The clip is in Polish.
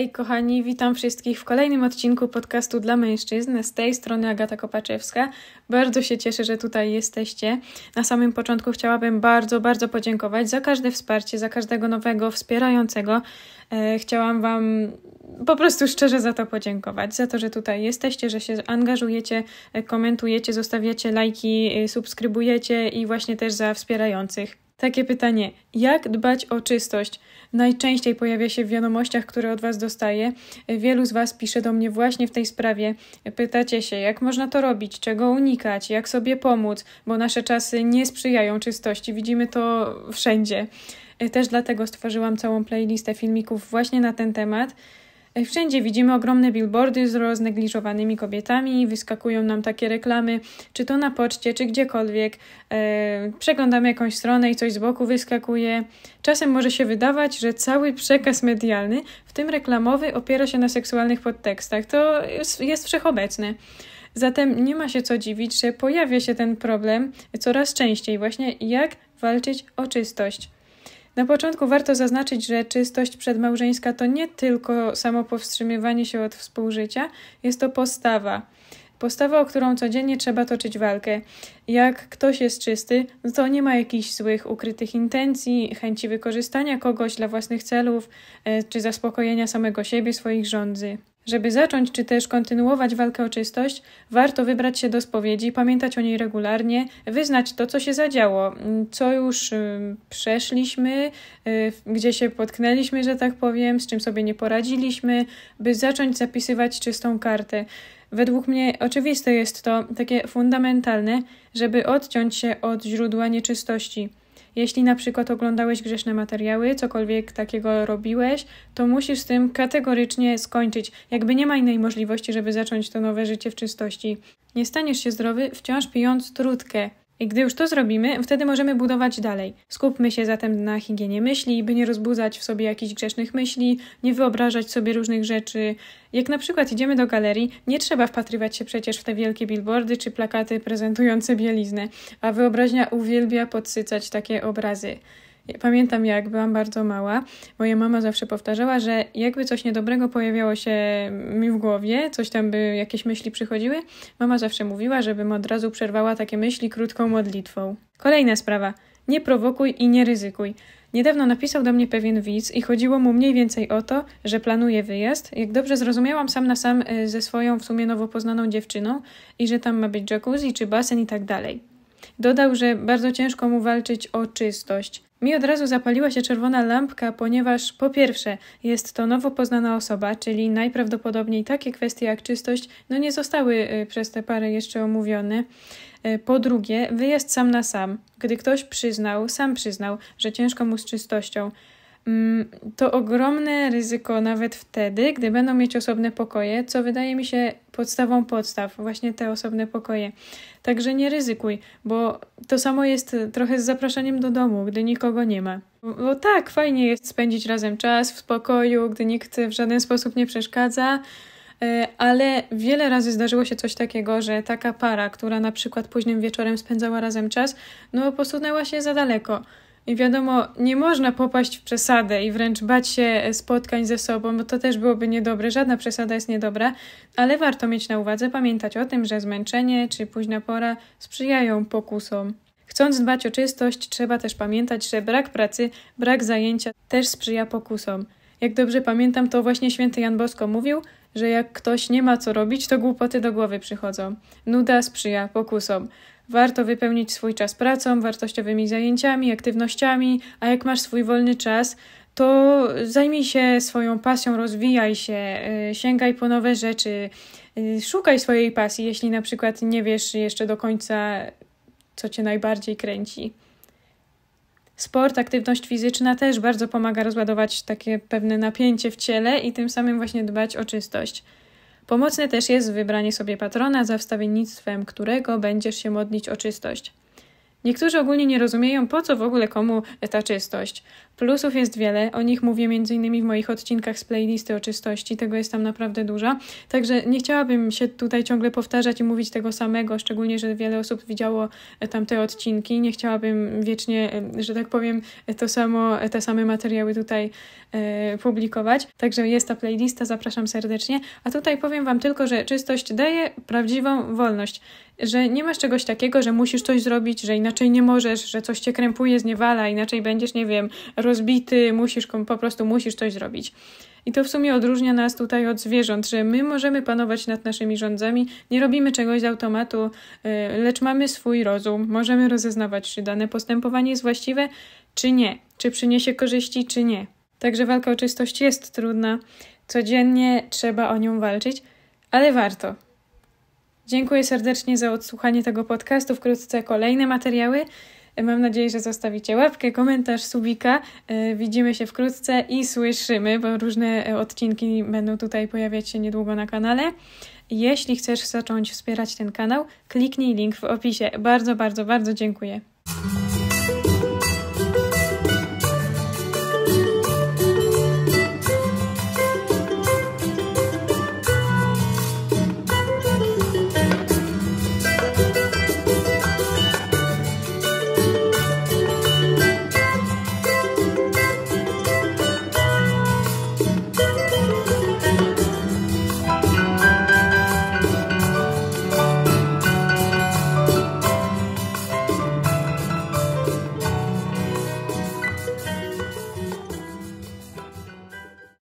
Hej kochani, witam wszystkich w kolejnym odcinku podcastu dla mężczyzn. Z tej strony Agata Kopaczewska. Bardzo się cieszę, że tutaj jesteście. Na samym początku chciałabym bardzo, bardzo podziękować za każde wsparcie, za każdego nowego wspierającego. E, chciałam Wam po prostu szczerze za to podziękować, za to, że tutaj jesteście, że się angażujecie, e, komentujecie, zostawiacie lajki, e, subskrybujecie i właśnie też za wspierających. Takie pytanie: jak dbać o czystość? Najczęściej pojawia się w wiadomościach, które od Was dostaję. Wielu z Was pisze do mnie właśnie w tej sprawie. Pytacie się, jak można to robić, czego unikać, jak sobie pomóc, bo nasze czasy nie sprzyjają czystości. Widzimy to wszędzie. Też dlatego stworzyłam całą playlistę filmików właśnie na ten temat. E, wszędzie widzimy ogromne billboardy z roznegliżowanymi kobietami, wyskakują nam takie reklamy, czy to na poczcie, czy gdziekolwiek. E, przeglądamy jakąś stronę i coś z boku wyskakuje. Czasem może się wydawać, że cały przekaz medialny, w tym reklamowy, opiera się na seksualnych podtekstach. To jest wszechobecne. Zatem nie ma się co dziwić, że pojawia się ten problem coraz częściej, właśnie jak walczyć o czystość. Na początku warto zaznaczyć, że czystość przedmałżeńska to nie tylko samo powstrzymywanie się od współżycia, jest to postawa. Postawa, o którą codziennie trzeba toczyć walkę. Jak ktoś jest czysty, to nie ma jakichś złych, ukrytych intencji, chęci wykorzystania kogoś dla własnych celów e, czy zaspokojenia samego siebie, swoich rządzy. Żeby zacząć czy też kontynuować walkę o czystość, warto wybrać się do spowiedzi, pamiętać o niej regularnie, wyznać to, co się zadziało, co już y, przeszliśmy, y, gdzie się potknęliśmy, że tak powiem, z czym sobie nie poradziliśmy, by zacząć zapisywać czystą kartę. Według mnie oczywiste jest to takie fundamentalne, żeby odciąć się od źródła nieczystości. Jeśli na przykład oglądałeś grzeszne materiały, cokolwiek takiego robiłeś, to musisz z tym kategorycznie skończyć. Jakby nie ma innej możliwości, żeby zacząć to nowe życie w czystości. Nie staniesz się zdrowy, wciąż pijąc trutkę. I gdy już to zrobimy, wtedy możemy budować dalej. Skupmy się zatem na higienie myśli, by nie rozbudzać w sobie jakichś grzecznych myśli, nie wyobrażać sobie różnych rzeczy. Jak na przykład idziemy do galerii, nie trzeba wpatrywać się przecież w te wielkie billboardy czy plakaty prezentujące bieliznę, a wyobraźnia uwielbia podsycać takie obrazy. Ja pamiętam, jak byłam bardzo mała, moja mama zawsze powtarzała, że jakby coś niedobrego pojawiało się mi w głowie, coś tam by jakieś myśli przychodziły, mama zawsze mówiła, żebym od razu przerwała takie myśli krótką modlitwą. Kolejna sprawa. Nie prowokuj i nie ryzykuj. Niedawno napisał do mnie pewien widz i chodziło mu mniej więcej o to, że planuje wyjazd. Jak dobrze zrozumiałam, sam na sam y, ze swoją w sumie nowo poznaną dziewczyną i że tam ma być jacuzzi czy basen i tak dalej. Dodał, że bardzo ciężko mu walczyć o czystość. Mi od razu zapaliła się czerwona lampka, ponieważ po pierwsze jest to nowo poznana osoba, czyli najprawdopodobniej takie kwestie jak czystość no nie zostały y, przez te parę jeszcze omówione. Y, po drugie, wyjazd sam na sam, gdy ktoś przyznał, sam przyznał, że ciężko mu z czystością. Mm, to ogromne ryzyko nawet wtedy, gdy będą mieć osobne pokoje, co wydaje mi się podstawą podstaw, właśnie te osobne pokoje. Także nie ryzykuj, bo to samo jest trochę z zapraszaniem do domu, gdy nikogo nie ma. Bo tak, fajnie jest spędzić razem czas w spokoju, gdy nikt w żaden sposób nie przeszkadza, e, ale wiele razy zdarzyło się coś takiego, że taka para, która na przykład późnym wieczorem spędzała razem czas, no posunęła się za daleko. I wiadomo, nie można popaść w przesadę i wręcz bać się e, spotkań ze sobą, bo to też byłoby niedobre. Żadna przesada jest niedobra, ale warto mieć na uwadze, pamiętać o tym, że zmęczenie czy późna pora sprzyjają pokusom. Chcąc dbać o czystość, trzeba też pamiętać, że brak pracy, brak zajęcia też sprzyja pokusom. Jak dobrze pamiętam, to właśnie święty Jan Bosko mówił, że jak ktoś nie ma co robić, to głupoty do głowy przychodzą. Nuda sprzyja pokusom. Warto wypełnić swój czas pracą, wartościowymi zajęciami, aktywnościami, a jak masz swój wolny czas, to zajmij się swoją pasją, rozwijaj się, y, sięgaj po nowe rzeczy, y, szukaj swojej pasji, jeśli na przykład nie wiesz jeszcze do końca, co cię najbardziej kręci. Sport, aktywność fizyczna też bardzo pomaga rozładować takie pewne napięcie w ciele i tym samym właśnie dbać o czystość. Pomocne też jest wybranie sobie patrona, za wstawiennictwem którego będziesz się modlić o czystość. Niektórzy ogólnie nie rozumieją, po co w ogóle komu ta czystość. Plusów jest wiele, o nich mówię m.in. w moich odcinkach z playlisty o czystości, tego jest tam naprawdę dużo. Także nie chciałabym się tutaj ciągle powtarzać i mówić tego samego, szczególnie, że wiele osób widziało e, tamte odcinki. Nie chciałabym wiecznie, e, że tak powiem, e, to samo, te same materiały tutaj e, publikować. Także jest ta playlista, zapraszam serdecznie. A tutaj powiem Wam tylko, że czystość daje prawdziwą wolność, że nie masz czegoś takiego, że musisz coś zrobić, że inaczej inaczej nie możesz, że coś cię krępuje, zniewala, inaczej będziesz, nie wiem, rozbity, musisz, po prostu musisz coś zrobić. I to w sumie odróżnia nas tutaj od zwierząt, że my możemy panować nad naszymi rządzami, nie robimy czegoś z automatu, y, lecz mamy swój rozum, możemy rozeznawać, czy dane postępowanie jest właściwe, czy nie, czy przyniesie korzyści, czy nie. Także walka o czystość jest trudna, codziennie trzeba o nią walczyć, ale warto. Dziękuję serdecznie za odsłuchanie tego podcastu. Wkrótce kolejne materiały. E, mam nadzieję, że zostawicie łapkę, komentarz, subika. E, widzimy się wkrótce i słyszymy, bo różne e, odcinki będą tutaj pojawiać się niedługo na kanale. Jeśli chcesz zacząć wspierać ten kanał, kliknij link w opisie. Bardzo, bardzo, bardzo dziękuję.